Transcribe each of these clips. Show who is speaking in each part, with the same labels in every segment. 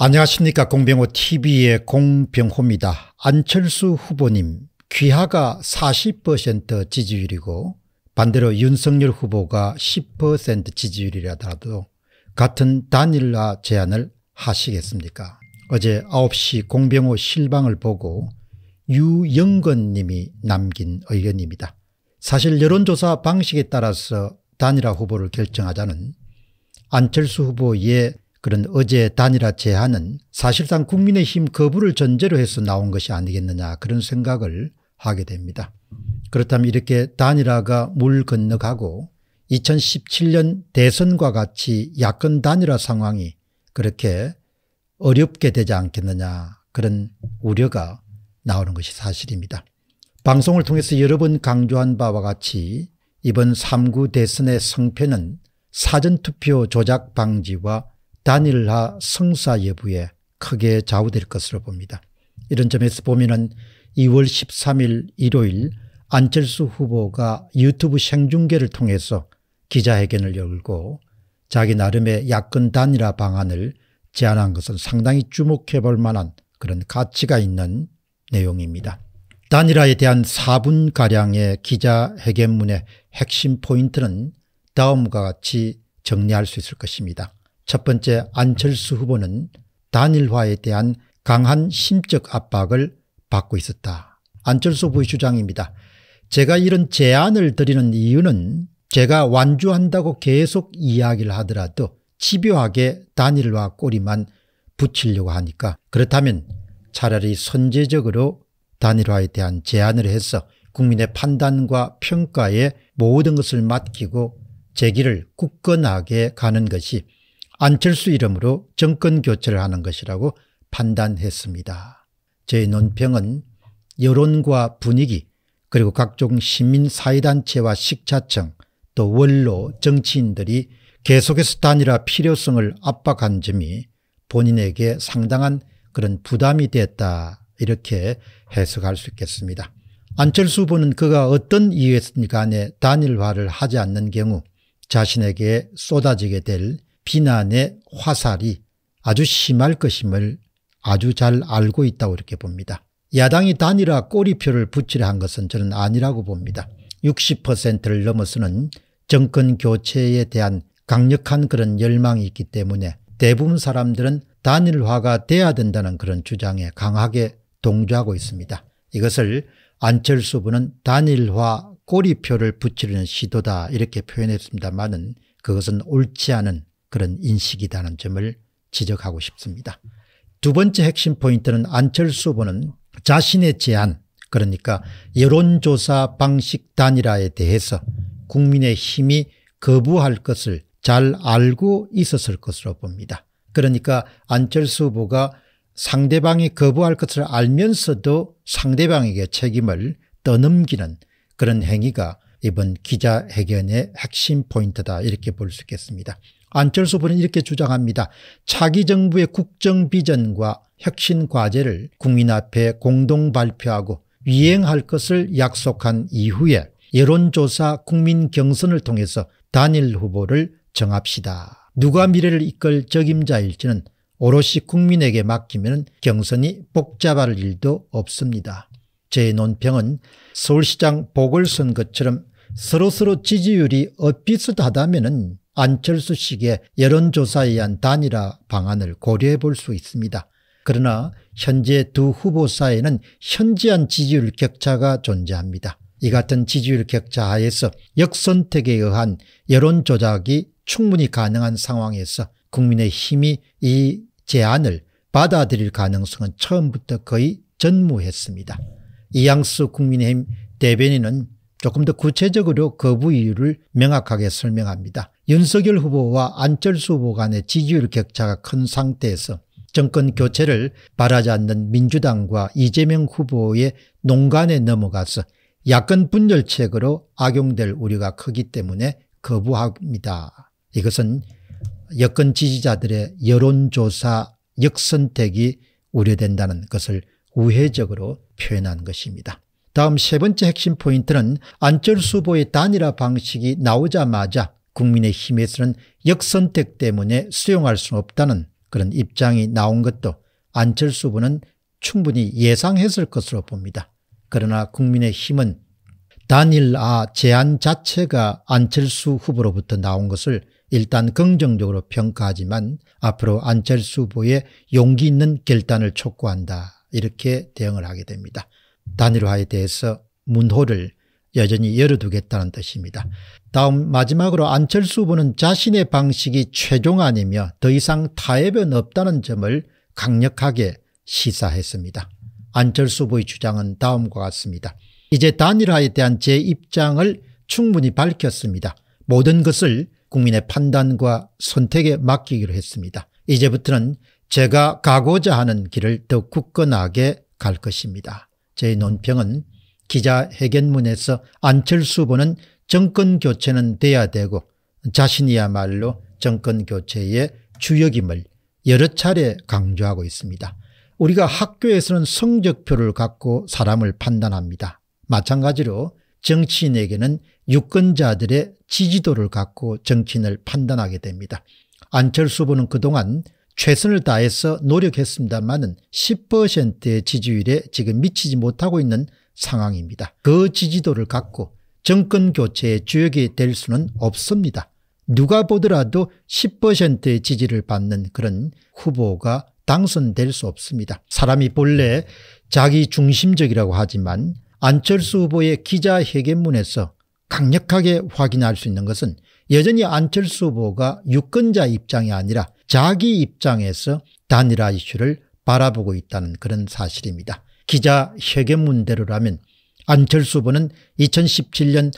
Speaker 1: 안녕하십니까 공병호 tv의 공병호입니다. 안철수 후보님 귀하가 40% 지지율이고 반대로 윤석열 후보가 10% 지지율이라더라도 같은 단일화 제안을 하시겠습니까 어제 9시 공병호 실방을 보고 유영건 님이 남긴 의견입니다. 사실 여론조사 방식에 따라서 단일화 후보를 결정하자는 안철수 후보의 그런 어제 단일화 제안은 사실상 국민의힘 거부를 전제로 해서 나온 것이 아니겠느냐 그런 생각을 하게 됩니다. 그렇다면 이렇게 단일화가 물 건너가고 2017년 대선과 같이 야권 단일화 상황이 그렇게 어렵게 되지 않겠느냐 그런 우려가 나오는 것이 사실입니다. 방송을 통해서 여러 번 강조한 바와 같이 이번 3구 대선의 성패는 사전투표 조작 방지와 단일화 성사 여부에 크게 좌우될 것으로 봅니다. 이런 점에서 보면 2월 13일 일요일 안철수 후보가 유튜브 생중계를 통해서 기자회견을 열고 자기 나름의 야권 단일화 방안을 제안한 것은 상당히 주목해 볼 만한 그런 가치가 있는 내용입니다. 단일화에 대한 4분가량의 기자회견문의 핵심 포인트는 다음과 같이 정리할 수 있을 것입니다. 첫 번째 안철수 후보는 단일화에 대한 강한 심적 압박을 받고 있었다. 안철수 후보의 주장입니다. 제가 이런 제안을 드리는 이유는 제가 완주한다고 계속 이야기를 하더라도 집요하게 단일화 꼬리만 붙이려고 하니까 그렇다면 차라리 선제적으로 단일화에 대한 제안을 해서 국민의 판단과 평가에 모든 것을 맡기고 제기를 굳건하게 가는 것이 안철수 이름으로 정권 교체를 하는 것이라고 판단했습니다. 제 논평은 여론과 분위기 그리고 각종 시민사회단체와 식자층 또 원로 정치인들이 계속해서 단일화 필요성을 압박한 점이 본인에게 상당한 그런 부담이 됐다 이렇게 해석할 수 있겠습니다. 안철수 후보는 그가 어떤 이유였든 간에 단일화를 하지 않는 경우 자신에게 쏟아지게 될 비난의 화살이 아주 심할 것임을 아주 잘 알고 있다고 이렇게 봅니다. 야당이 단일화 꼬리표를 붙이려 한 것은 저는 아니라고 봅니다. 60%를 넘어서는 정권 교체에 대한 강력한 그런 열망이 있기 때문에 대부분 사람들은 단일화가 돼야 된다는 그런 주장에 강하게 동조하고 있습니다. 이것을 안철수 후보는 단일화 꼬리표를 붙이려는 시도다 이렇게 표현했습니다만 그것은 옳지 않은 그런 인식이라는 점을 지적하고 싶습니다. 두 번째 핵심 포인트는 안철수 후보는 자신의 제안 그러니까 여론조사 방식 단일화에 대해서 국민의 힘이 거부할 것을 잘 알고 있었을 것으로 봅니다. 그러니까 안철수 후보가 상대방이 거부할 것을 알면서도 상대방에게 책임을 떠넘기는 그런 행위가 이번 기자회견의 핵심 포인트다 이렇게 볼 수 있겠습니다. 안철수 부는 이렇게 주장합니다. 차기 정부의 국정 비전과 혁신 과제를 국민 앞에 공동 발표하고 위행할 것을 약속한 이후에 여론조사 국민 경선을 통해서 단일 후보를 정합시다. 누가 미래를 이끌 적임자일지는 오롯이 국민에게 맡기면 경선이 복잡할 일도 없습니다. 제 논평은 서울시장 보궐선거처럼 서로서로 지지율이 엇비슷하다면 안철수식의 여론조사에 의한 단일화 방안을 고려해 볼 수 있습니다. 그러나 현재 두 후보 사이에는 현지한 지지율 격차가 존재합니다. 이 같은 지지율 격차 하에서 역선택에 의한 여론 조작이 충분히 가능한 상황에서 국민의 힘이 이 제안을 받아들일 가능성은 처음부터 거의 전무했습니다. 이양수 국민의힘 대변인은 조금 더 구체적으로 거부 이유를 명확하게 설명합니다. 윤석열 후보와 안철수 후보 간의 지지율 격차가 큰 상태에서 정권 교체를 바라지 않는 민주당과 이재명 후보의 농간에 넘어가서 야권 분열책으로 악용될 우려가 크기 때문에 거부합니다. 이것은 여권 지지자들의 여론조사 역선택이 우려된다는 것을 우회적으로 표현한 것입니다. 다음 세 번째 핵심 포인트는 안철수 후보의 단일화 방식이 나오자마자 국민의힘에서는 역선택 때문에 수용할 수는 없다는 그런 입장이 나온 것도 안철수 후보는 충분히 예상했을 것으로 봅니다. 그러나 국민의힘은 단일화 아 제안 자체가 안철수 후보로부터 나온 것을 일단 긍정적으로 평가하지만 앞으로 안철수 후보의 용기 있는 결단을 촉구한다 이렇게 대응을 하게 됩니다. 단일화에 대해서 문호를 여전히 열어두겠다는 뜻입니다. 다음 마지막으로 안철수 후보는 자신의 방식이 최종 아니며 더 이상 타협은 없다는 점을 강력하게 시사했습니다. 안철수 후보의 주장은 다음과 같습니다. 이제 단일화에 대한 제 입장을 충분히 밝혔습니다. 모든 것을 국민의 판단과 선택에 맡기기로 했습니다. 이제부터는 제가 가고자 하는 길을 더 굳건하게 갈 것입니다. 제 논평은 기자회견문에서 안철수 후보는 정권교체는 돼야 되고 자신이야말로 정권교체의 주역임을 여러 차례 강조하고 있습니다. 우리가 학교에서는 성적표를 갖고 사람을 판단합니다. 마찬가지로 정치인에게는 유권자들의 지지도를 갖고 정치인을 판단하게 됩니다. 안철수 후보는 그동안 최선을 다해서 노력했습니다만 10%의 지지율에 지금 미치지 못하고 있는 상황입니다. 그 지지도를 갖고 정권 교체의 주역이 될 수는 없습니다. 누가 보더라도 10%의 지지를 받는 그런 후보가 당선될 수 없습니다. 사람이 본래 자기 중심적이라고 하지만 안철수 후보의 기자회견문에서 강력하게 확인할 수 있는 것은 여전히 안철수 후보가 유권자 입장이 아니라 자기 입장에서 단일화 이슈를 바라보고 있다는 그런 사실입니다. 기자회견문대로라면 안철수 후보는 2017년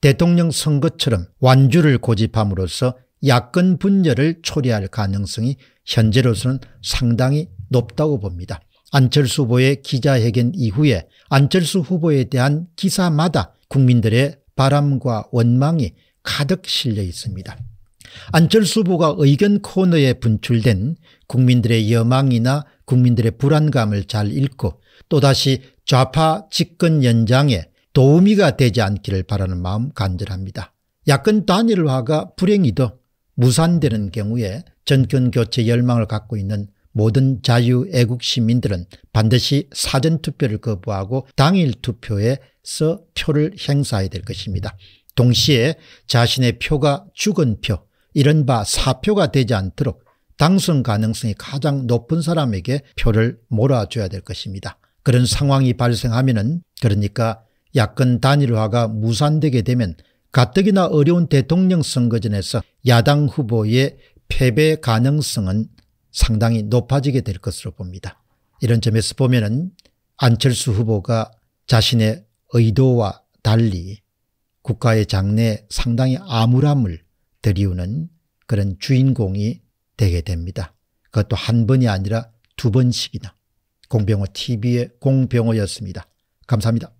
Speaker 1: 대통령 선거처럼 완주를 고집함으로써 야권 분열을 초래할 가능성이 현재로서는 상당히 높다고 봅니다. 안철수 후보의 기자회견 이후에 안철수 후보에 대한 기사마다 국민들의 바람과 원망이 가득 실려 있습니다. 안철수 후보가 의견 코너에 분출된 국민들의 여망이나 국민들의 불안감을 잘 읽고 또다시 좌파 집권 연장에 도움이가 되지 않기를 바라는 마음 간절합니다. 야권 단일화가 불행히도 무산되는 경우에 정권교체 열망을 갖고 있는 모든 자유애국 시민들은 반드시 사전투표를 거부하고 당일투표에서 표를 행사해야 될 것입니다. 동시에 자신의 표가 죽은 표 이른바 사표가 되지 않도록 당선 가능성이 가장 높은 사람에게 표를 몰아줘야 될 것입니다. 그런 상황이 발생하면 은 그러니까 야권 단일화가 무산되게 되면 가뜩이나 어려운 대통령 선거전에서 야당 후보의 패배 가능성은 상당히 높아지게 될 것으로 봅니다. 이런 점에서 보면 은 안철수 후보가 자신의 의도와 달리 국가의 장래에 상당히 암울함을 드리우는 그런 주인공이 되게 됩니다. 그것도 한 번이 아니라 두 번씩이나 공병호 TV의 공병호였습니다. 감사합니다.